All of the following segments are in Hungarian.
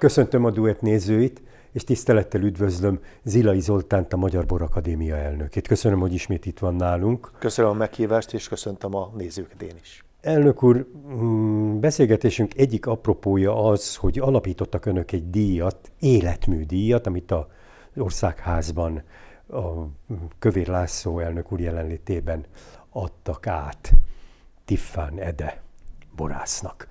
Köszöntöm a duett nézőit, és tisztelettel üdvözlöm Zilai Zoltánt, a Magyar Bor Akadémia elnökét. Köszönöm, hogy ismét itt van nálunk. Köszönöm a meghívást, és köszöntöm a nézőket én is. Elnök úr, mm, beszélgetésünk egyik apropója az, hogy alapítottak önök egy díjat, életműdíjat, amit a országházban a Kövér László elnök úr jelenlétében adtak át Tiffán Ede borásznak.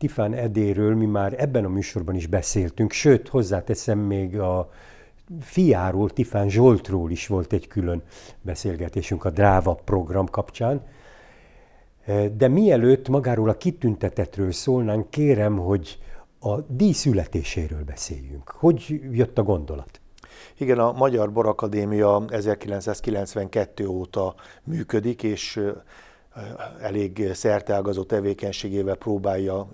Tifán Edéről mi már ebben a műsorban is beszéltünk, sőt, hozzáteszem még a fiáról, Tifán Zsoltról is volt egy külön beszélgetésünk a Dráva program kapcsán. E, de mielőtt magáról a kitüntetetről szólnánk, kérem, hogy a díj születéséről beszéljünk. Hogy jött a gondolat? Igen, a Magyar Borakadémia 1992 óta működik, és elég szerteágazó tevékenységével próbálja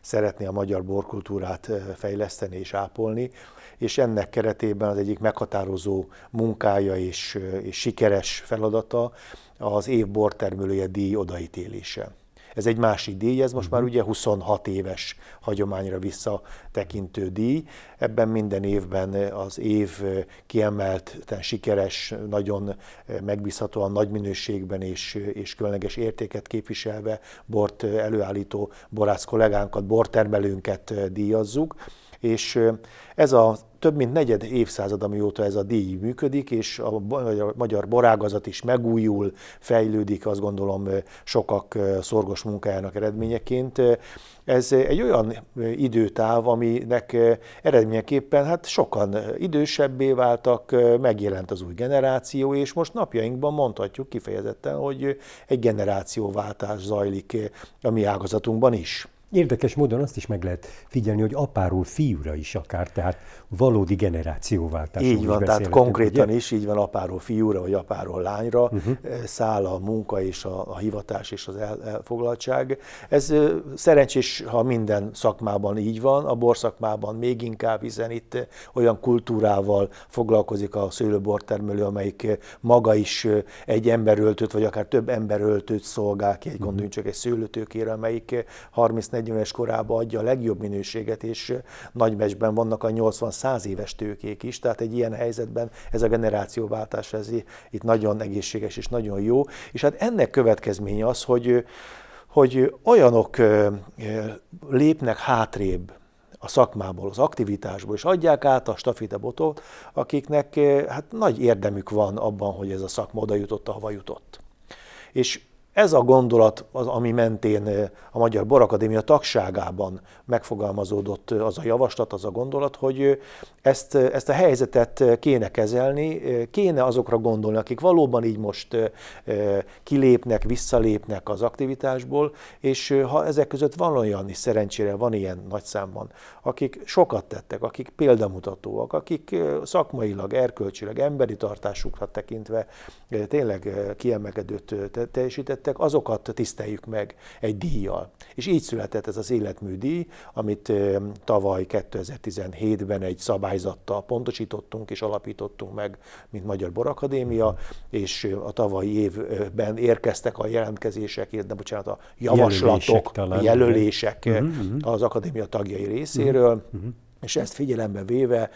szeretni a magyar borkultúrát fejleszteni és ápolni, és ennek keretében az egyik meghatározó munkája és, és sikeres feladata az év bortermelője díj odaítélése. Ez egy másik díj, ez most már mhm. ugye 26 éves hagyományra visszatekintő díj. Ebben minden évben az év kiemelt, sikeres, nagyon megbízhatóan nagy minőségben és, és különleges értéket képviselve bort előállító borász kollégánkat, bortermelőnket díjazzuk. És ez a több mint negyed évszázad, amióta ez a díj működik, és a magyar borágazat is megújul, fejlődik, azt gondolom sokak szorgos munkájának eredményeként. Ez egy olyan időtáv, aminek eredményeképpen hát sokan idősebbé váltak, megjelent az új generáció, és most napjainkban mondhatjuk kifejezetten, hogy egy generációváltás zajlik a mi ágazatunkban is. Érdekes módon azt is meg lehet figyelni, hogy apáról fiúra is akár, tehát valódi generációváltás. Így van, tehát konkrétan ugye? is így van apáról fiúra, vagy apáról lányra uh-huh. Eh, száll a munka és a, a hivatás és az el, elfoglaltság. Ez eh, szerencsés, ha minden szakmában így van, a borszakmában még inkább, hiszen itt eh, olyan kultúrával foglalkozik a szőlőbortermelő, amelyik maga is egy emberöltőt, vagy akár több emberöltőt szolgál ki, egy uh-huh. gondoljunk csak egy szőlőtőkére, amelyik 30 30-40 éves korában adja a legjobb minőséget, és nagy meccsben vannak a 80-100 éves tőkék is, tehát egy ilyen helyzetben ez a generációváltás ez itt nagyon egészséges és nagyon jó, és hát ennek következménye az, hogy, hogy olyanok lépnek hátrébb, a szakmából, az aktivitásból, és adják át a stafitabotot, akiknek hát nagy érdemük van abban, hogy ez a szakma oda jutott, ahova jutott. És ez a gondolat, az, ami mentén a Magyar Borakadémia tagságában megfogalmazódott az a javaslat, az a gondolat, hogy ezt, ezt a helyzetet kéne kezelni, kéne azokra gondolni, akik valóban így most kilépnek, visszalépnek az aktivitásból, és ha ezek között van olyan, is szerencsére van ilyen nagy számban, akik sokat tettek, akik példamutatóak, akik szakmailag, erkölcsileg, emberi tartásukra tekintve tényleg kiemelkedőt teljesített, születtek, azokat tiszteljük meg egy díjjal. És így született ez az életműdíj, amit tavaly 2017-ben egy szabályzattal pontosítottunk és alapítottunk meg, mint Magyar Borakadémia, és a tavalyi évben érkeztek a jelentkezések, de bocsánat, a javaslatok, jelölések, jelölések uh-huh, uh-huh. az akadémia tagjai részéről. Uh-huh, uh-huh. És ezt figyelembe véve,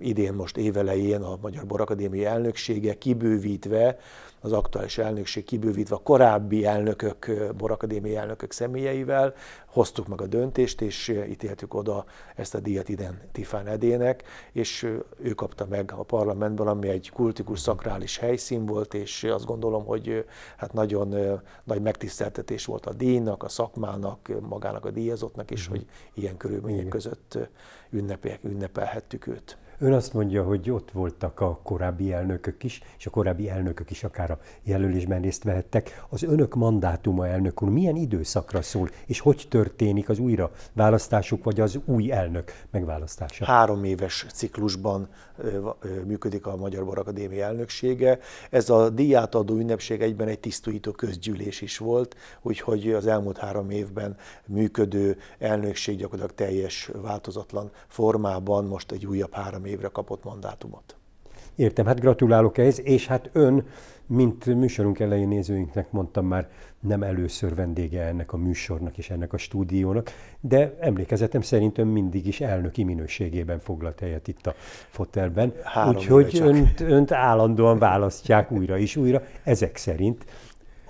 idén most évelején a Magyar Borakadémia elnöksége kibővítve az aktuális elnökség kibővítve a korábbi elnökök, borakadémiai elnökök személyeivel, hoztuk meg a döntést, és ítéltük oda ezt a díjat idén Tifán Edének, és ő kapta meg a parlamentben, ami egy kultikus, szakrális helyszín volt, és azt gondolom, hogy hát nagyon nagy megtiszteltetés volt a díjnak, a szakmának, magának a díjazottnak is, mm-hmm. hogy ilyen körülmények Igen. között ünnepelhettük őt. Ön azt mondja, hogy ott voltak a korábbi elnökök is, és a korábbi elnökök is akár a jelölésben részt vehettek. Az önök mandátuma, elnök úr, milyen időszakra szól, és hogy történik az újra választásuk, vagy az új elnök megválasztása? Három éves ciklusban működik a Magyar Akadémia elnöksége. Ez a díját adó ünnepség egyben egy tisztújító közgyűlés is volt, úgyhogy az elmúlt három évben működő elnökség gyakorlatilag teljes változatlan formában most egy újabb három évre kapott mandátumot. Értem, hát gratulálok ehhez, és hát ön, mint műsorunk elején nézőinknek mondtam már, nem először vendége ennek a műsornak és ennek a stúdiónak, de emlékezetem szerint ön mindig is elnöki minőségében foglalt helyet itt a fotelben. Három Úgyhogy önt, önt állandóan választják újra és újra. Ezek szerint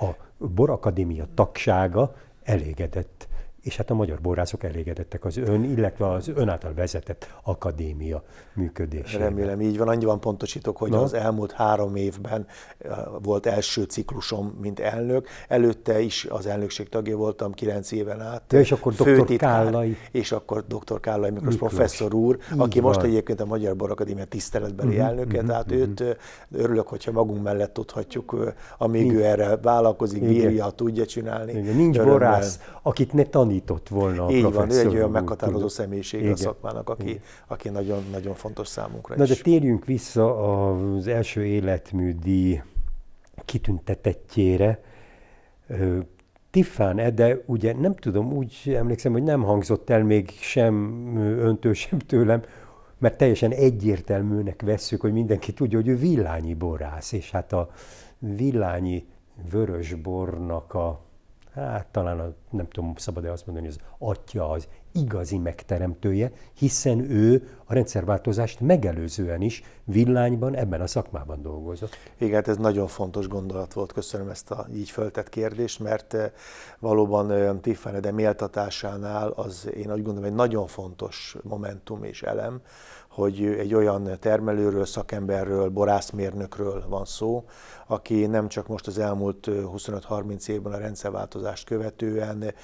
a Bor Akadémia tagsága elégedett és hát a magyar borászok elégedettek az ön, illetve az ön által vezetett akadémia működésével. Remélem így van. Annyiban pontosítok, hogy Na? az elmúlt három évben eh, volt első ciklusom, mint elnök. Előtte is az elnökség tagja voltam kilenc éven át. Ja, és akkor dr. Kállai. És akkor dr. Kállai Miklós, Miklós. professzor úr, így aki van. most egyébként a Magyar Borakadémia tiszteletbeli uh-huh, elnöke, uh-huh, tehát uh-huh. őt eh, örülök, hogyha magunk mellett tudhatjuk, eh, amíg Nincs. ő erre vállalkozik, bírja, tudja csinálni. Igen. Nincs Örömmel. borász, akit ne tan tanított volna a Így van, ő egy olyan meghatározó személyiség Igen. a szakmának, aki, aki nagyon, nagyon fontos számunkra Na, is. de térjünk vissza az első életműdi kitüntetettjére. Tiffán Ede, ugye nem tudom, úgy emlékszem, hogy nem hangzott el még sem öntől, sem tőlem, mert teljesen egyértelműnek vesszük, hogy mindenki tudja, hogy ő villányi borász, és hát a villányi vörösbornak a hát talán a, nem tudom, szabad-e azt mondani, az atya az igazi megteremtője, hiszen ő a rendszerváltozást megelőzően is villányban, ebben a szakmában dolgozott. Igen, hát ez nagyon fontos gondolat volt, köszönöm ezt a így föltett kérdést, mert eh, valóban eh, Tiffany de méltatásánál az én úgy gondolom egy nagyon fontos momentum és elem, hogy egy olyan termelőről, szakemberről, borászmérnökről van szó, aki nem csak most az elmúlt 25-30 évben a rendszerváltozást követően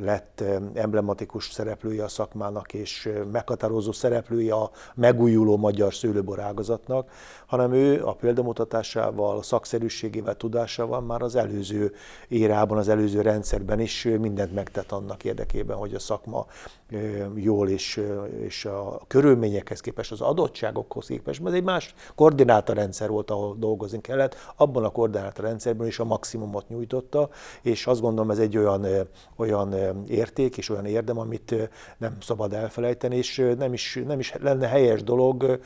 lett emblematikus szereplője a szakmának és meghatározó szereplője a megújuló magyar szőlőborágazatnak, hanem ő a példamutatásával, a szakszerűségével, tudásával már az előző érában, az előző rendszerben is mindent megtett annak érdekében, hogy a szakma jól, és, és a körülményekhez képest, az adottságokhoz képest, mert egy más koordinátorrendszer volt, ahol dolgozni kellett, abban a koordinátorrendszerben is a maximumot nyújtotta, és azt gondolom ez egy olyan, olyan érték és olyan érdem, amit nem szabad elfelejteni, és nem is, nem is lenne helyes dolog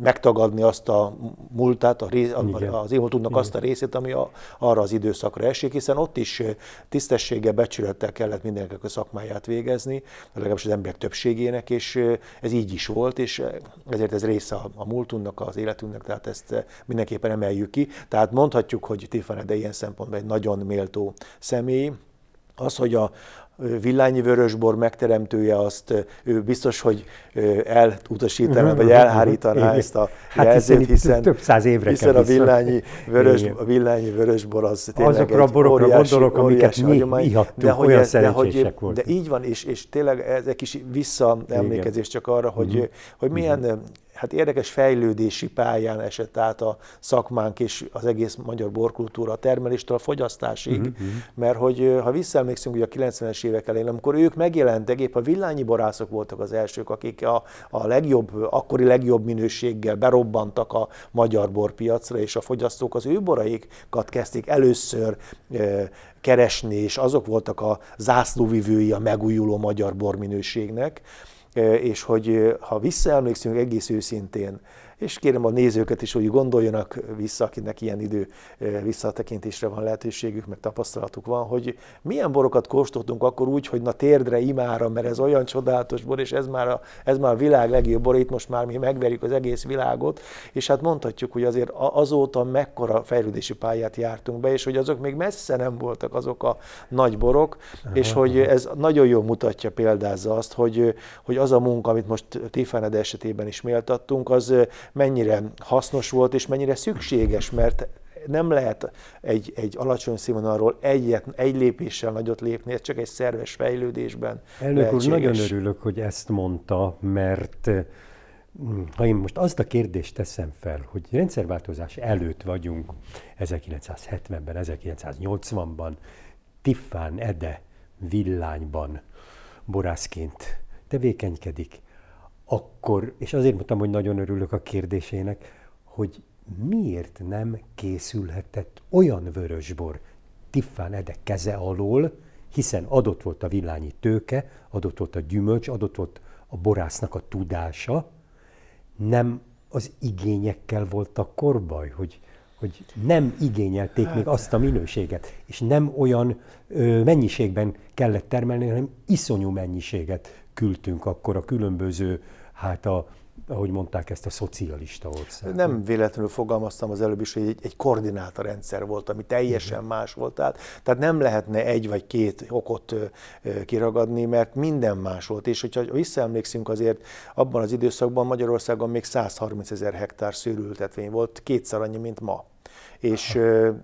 megtagadni azt a múltát, a rész, az élmúltunknak azt a részét, ami a, arra az időszakra esik, hiszen ott is tisztességgel, becsülettel kellett mindenkinek a szakmáját végezni, legalábbis az emberek többségének, és ez így is volt, és ezért ez része a, a múltunknak, az életünknek, tehát ezt mindenképpen emeljük ki. Tehát mondhatjuk, hogy Tiffany de ilyen szempontból egy nagyon méltó személy, az, hogy a, villányi vörösbor megteremtője azt ő biztos, hogy elutasítaná, mhm, vagy mhm, elhárítaná mhm. ezt a hát jelzőt, hiszen, hiszen, több száz évre hiszen a villányi, vörös, a villányi vörösbor az tényleg Azokra a borokra óriási, gondolok, amiket mi, ihattunk, de hogy, olyan de, hogy, de így van, és, és tényleg ez egy kis visszaemlékezés csak arra, hogy, hogy milyen hát érdekes fejlődési pályán esett át a szakmánk és az egész magyar borkultúra a termeléstől a fogyasztásig, uh-huh. mert hogy ha visszaemlékszünk ugye a 90-es évek elején, amikor ők megjelentek, épp a villányi borászok voltak az elsők, akik a, a legjobb, akkori legjobb minőséggel berobbantak a magyar borpiacra, és a fogyasztók az ő boraikat kezdték először e, keresni, és azok voltak a zászlóvivői a megújuló magyar borminőségnek, és hogy eh, ha visszaemlékszünk egész őszintén és kérem a nézőket is, hogy gondoljanak vissza, akinek ilyen idő visszatekintésre van lehetőségük, meg tapasztalatuk van, hogy milyen borokat kóstoltunk akkor úgy, hogy na térdre, imára, mert ez olyan csodálatos bor, és ez már a, ez már a világ legjobb bor, itt most már mi megverjük az egész világot, és hát mondhatjuk, hogy azért azóta mekkora fejlődési pályát jártunk be, és hogy azok még messze nem voltak azok a nagy borok, és hogy ez nagyon jól mutatja, példázza azt, hogy, hogy az a munka, amit most Tiffened esetében is méltattunk, az mennyire hasznos volt, és mennyire szükséges, mert nem lehet egy, egy alacsony színvonalról egyet, egy lépéssel nagyot lépni, ez csak egy szerves fejlődésben Elnök úr, nagyon örülök, hogy ezt mondta, mert mm, ha én most azt a kérdést teszem fel, hogy rendszerváltozás előtt vagyunk 1970-ben, 1980-ban, Tiffán Ede villányban borászként tevékenykedik, akkor, és azért mondtam, hogy nagyon örülök a kérdésének, hogy miért nem készülhetett olyan vörösbor Tiffán Ede keze alól, hiszen adott volt a villányi tőke, adott volt a gyümölcs, adott volt a borásznak a tudása, nem az igényekkel volt a korbaj, hogy, hogy nem igényelték hát. még azt a minőséget, és nem olyan ö, mennyiségben kellett termelni, hanem iszonyú mennyiséget küldtünk akkor a különböző hát a, ahogy mondták, ezt a szocialista ország. Nem véletlenül fogalmaztam az előbb is, hogy egy, egy koordináta rendszer volt, ami teljesen más volt. Tehát, tehát nem lehetne egy vagy két okot kiragadni, mert minden más volt. És hogyha visszaemlékszünk azért, abban az időszakban Magyarországon még 130 ezer hektár szőrültetvény volt, kétszer annyi, mint ma és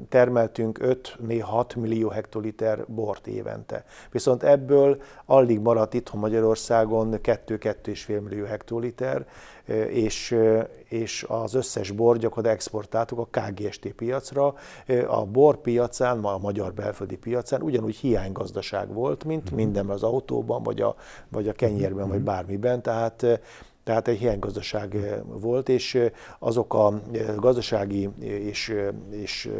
termeltünk 5 6 millió hektoliter bort évente. Viszont ebből alig maradt itthon Magyarországon 2-2,5 millió hektoliter, és, és az összes bor gyakorlatilag exportáltuk a KGST piacra. A bor piacán, ma a magyar belföldi piacán ugyanúgy hiánygazdaság volt, mint mhm. minden az autóban, vagy a, vagy a kenyérben, vagy mhm. bármiben. Tehát tehát egy hiánygazdaság volt, és azok a gazdasági és, és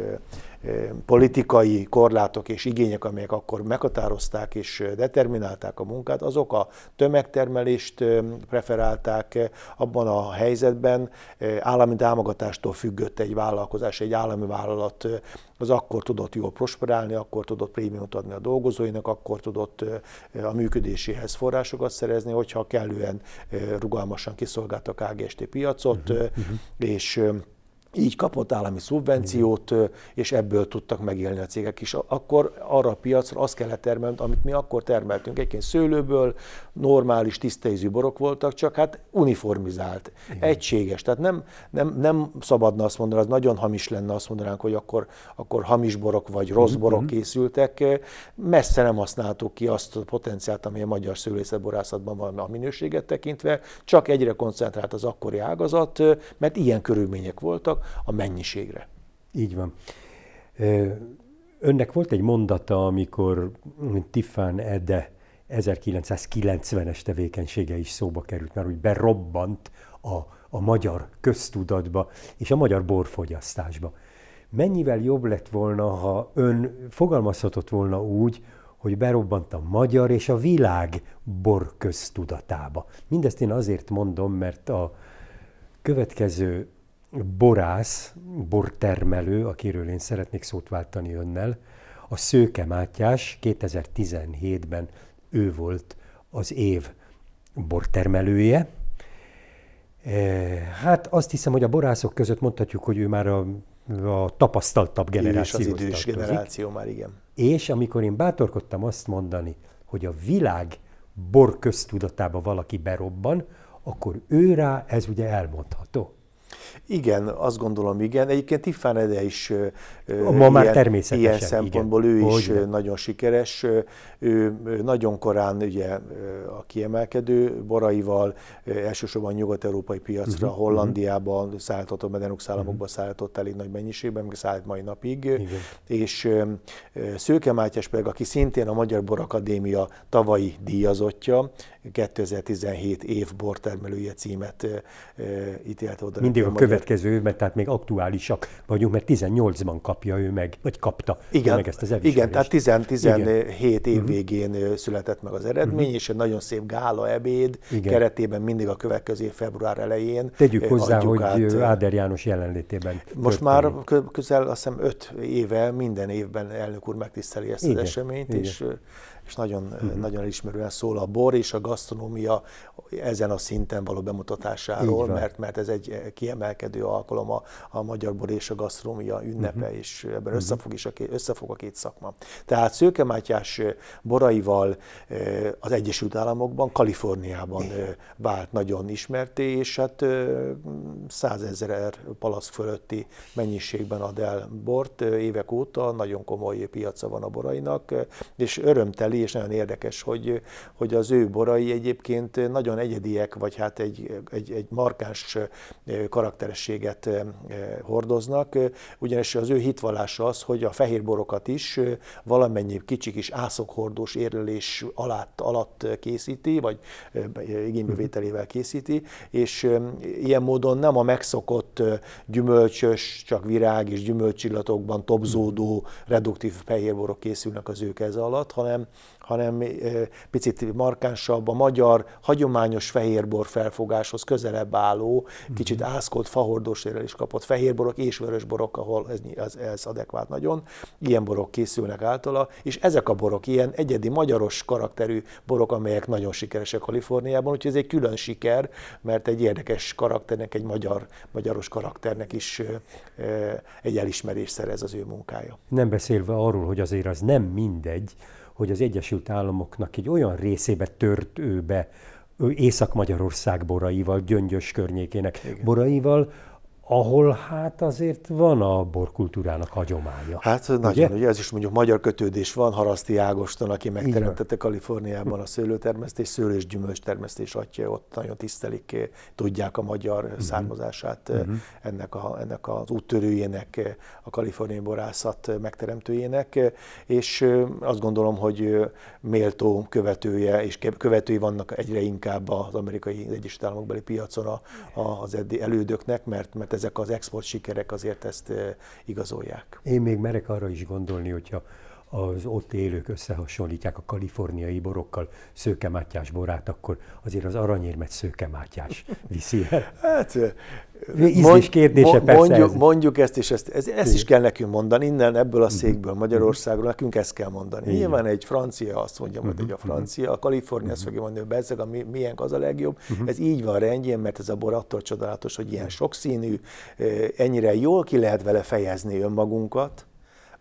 politikai korlátok és igények, amelyek akkor meghatározták és determinálták a munkát, azok a tömegtermelést preferálták abban a helyzetben, állami támogatástól függött egy vállalkozás, egy állami vállalat az akkor tudott jól prosperálni, akkor tudott prémiumot adni a dolgozóinak, akkor tudott a működéséhez forrásokat szerezni, hogyha kellően rugalmas rugalmasan kiszolgáltak AGST piacot, uh-huh. és így kapott állami szubvenciót, és ebből tudtak megélni a cégek is. Akkor arra a piacra azt kellett termelni, amit mi akkor termeltünk. Egyébként szőlőből normális, tisztaízű borok voltak, csak hát uniformizált, Igen. egységes. Tehát nem, nem, nem szabadna azt mondani, az nagyon hamis lenne azt mondanánk, hogy akkor, akkor hamis borok vagy rossz mhm, borok mhm. készültek. Messze nem használtuk ki azt a potenciált, ami a magyar szőlészetborászatban van a minőséget tekintve, csak egyre koncentrált az akkori ágazat, mert ilyen körülmények voltak a mennyiségre. Így van. Önnek volt egy mondata, amikor Tiffán Ede 1990-es tevékenysége is szóba került, mert úgy berobbant a, a magyar köztudatba és a magyar borfogyasztásba. Mennyivel jobb lett volna, ha ön fogalmazhatott volna úgy, hogy berobbant a magyar és a világ bor köztudatába. Mindezt én azért mondom, mert a következő borász, bortermelő, akiről én szeretnék szót váltani önnel, a Szőke Mátyás 2017-ben ő volt az év bortermelője. E, hát azt hiszem, hogy a borászok között mondhatjuk, hogy ő már a, a tapasztaltabb generáció. az idős tartozik. generáció már, igen. És amikor én bátorkodtam azt mondani, hogy a világ bor köztudatába valaki berobban, akkor ő rá ez ugye elmondható. Igen, azt gondolom igen. Egyébként Ede is Ma ilyen, már természetesen, ilyen szempontból igen. ő is Hogyne. nagyon sikeres. Ő nagyon korán ugye a kiemelkedő boraival elsősorban nyugat-európai piacra, uh-huh, Hollandiában uh-huh. szállított, Medenux államokba uh-huh. Mhm. szállított elég nagy mennyiségben, meg szállt mai napig. Igen. És Szőke Mátyás pedig, aki szintén a Magyar Borakadémia tavalyi díjazottja, 2017 év bortermelője címet ítélte oda. Mindig a következő évben, tehát még aktuálisak vagyunk, mert 18-ban kapja ő meg, vagy kapta igen, meg ezt az elismerést. Igen, tehát 10, 17 igen. év mhm. végén uh-huh. született meg az eredmény, uh-huh. és egy nagyon szép gála ebéd igen. keretében mindig a következő év február elején. Tegyük hozzá, hogy Áder János jelenlétében. Most már közel azt hiszem 5 éve minden évben elnök úr megtiszteli ezt igen, az eseményt, igen. és és nagyon, uh-huh. nagyon elismerően szól a bor és a gasztronómia ezen a szinten való bemutatásáról, mert, mert ez egy eh, kiemelkedő alkalom a, a magyar bor és a gasztronómia ünnepe, uh-huh. és ebben uh-huh. összefog, is a két, összefog a két szakma. Tehát Szőke Mátyás eh, boraival az Egyesült Államokban, Kaliforniában vált nagyon ismerté, és hát százezer palasz fölötti mennyiségben ad el bort évek óta, nagyon komoly piaca van a borainak, és örömteli és nagyon érdekes, hogy, hogy az ő borai egyébként nagyon egyediek, vagy hát egy, egy, egy markáns karakterességet hordoznak, ugyanis az ő hitvallása az, hogy a fehérborokat is valamennyi kicsi kis ászokhordós érlelés alatt, alatt készíti, vagy igénybevételével készíti, és ilyen módon nem a megszokott gyümölcsös, csak virág és gyümölcsillatokban tobzódó reduktív fehérborok készülnek az ő keze alatt, hanem, hanem picit markánsabb, a magyar hagyományos fehérbor felfogáshoz közelebb álló, mhm. kicsit ászkolt fahordósérrel is kapott fehérborok és vörösborok, ahol ez, ez, ez adekvát nagyon. Ilyen borok készülnek általa, és ezek a borok ilyen egyedi magyaros karakterű borok, amelyek nagyon sikeresek Kaliforniában, úgyhogy ez egy külön siker, mert egy érdekes karakternek, egy magyar, magyaros karakternek is egy elismerés szerez az ő munkája. Nem beszélve arról, hogy azért az nem mindegy, hogy az Egyesült Államoknak egy olyan részébe tört ő be Észak-Magyarország boraival, Gyöngyös környékének Igen. boraival, ahol hát azért van a borkultúrának hagyománya. Hát nagyon, ugye? ez is mondjuk magyar kötődés van, Haraszti Ágoston, aki megteremtette Kaliforniában a szőlőtermesztés, szőlő és gyümölcs termesztés atya, ott nagyon tisztelik, eh, tudják a magyar uh-huh. származását uh-huh. Ennek, a, ennek az úttörőjének, eh, a kaliforniai borászat megteremtőjének, és azt gondolom, hogy méltó követője, és követői vannak egyre inkább az amerikai Egyesült Államokbeli piacon a, az eddig elődöknek, mert, mert ezek az export sikerek azért ezt igazolják. Én még merek arra is gondolni, hogyha az ott élők összehasonlítják a kaliforniai borokkal szőkemátyás borát, akkor azért az aranyérmet szőkemátyás viszi el. Hát ízlés kérdése mondjuk, persze. Mondjuk, ez. mondjuk ezt, és ezt, ez, ezt is kell nekünk mondani, innen, ebből a mhm. székből, mhm. Magyarországról, nekünk ezt kell mondani. Igen. Nyilván egy francia azt mondja uh hogy mhm. a francia, a Kalifornia azt fogja mondani, hogy bezzeg, a milyen az a legjobb. Ez így van rendjén, mert ez a bor attól csodálatos, hogy ilyen sokszínű, ennyire jól ki lehet vele fejezni önmagunkat,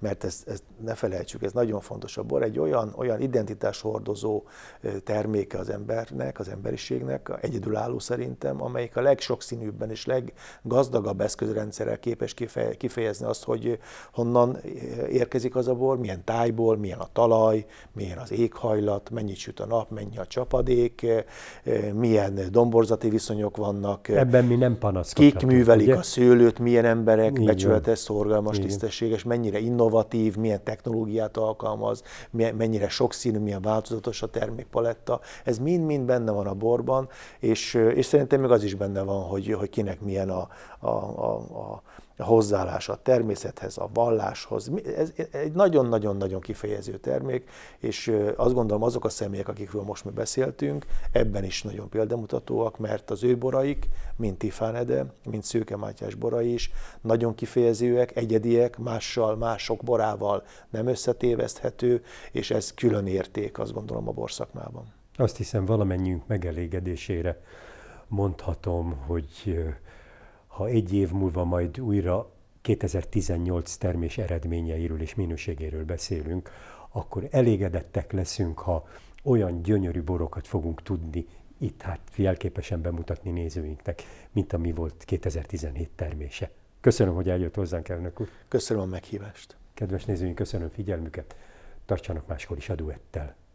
mert ezt, ezt ne felejtsük, ez nagyon fontos. A bor egy olyan, olyan identitás hordozó terméke az embernek, az emberiségnek, egyedülálló szerintem, amelyik a legsokszínűbben és leggazdagabb eszközrendszerrel képes kifejezni azt, hogy honnan érkezik az a bor, milyen tájból, milyen a talaj, milyen az éghajlat, mennyit süt a nap, mennyi a csapadék, milyen domborzati viszonyok vannak. Ebben mi nem panaszkodhatunk. Kik művelik ugye? a szőlőt, milyen emberek, becsületes, szorgalmas, tisztességes, mennyire innovatív innovatív, milyen technológiát alkalmaz, milyen, mennyire sokszínű, milyen változatos a termékpaletta. Ez mind-mind benne van a borban, és, és szerintem még az is benne van, hogy, hogy kinek milyen a, a, a, a a hozzáállása a természethez, a valláshoz. Ez egy nagyon-nagyon-nagyon kifejező termék, és azt gondolom azok a személyek, akikről most mi beszéltünk, ebben is nagyon példamutatóak, mert az ő boraik, mint Tifánede, mint Szőke Mátyás borai is, nagyon kifejezőek, egyediek, mással, mások borával nem összetéveszthető, és ez külön érték, azt gondolom, a borszakmában. Azt hiszem valamennyiünk megelégedésére mondhatom, hogy ha egy év múlva majd újra 2018 termés eredményeiről és minőségéről beszélünk, akkor elégedettek leszünk, ha olyan gyönyörű borokat fogunk tudni itt hát jelképesen bemutatni nézőinknek, mint ami volt 2017 termése. Köszönöm, hogy eljött hozzánk, elnök úr. Köszönöm a meghívást. Kedves nézőink, köszönöm figyelmüket. Tartsanak máskor is a duettel.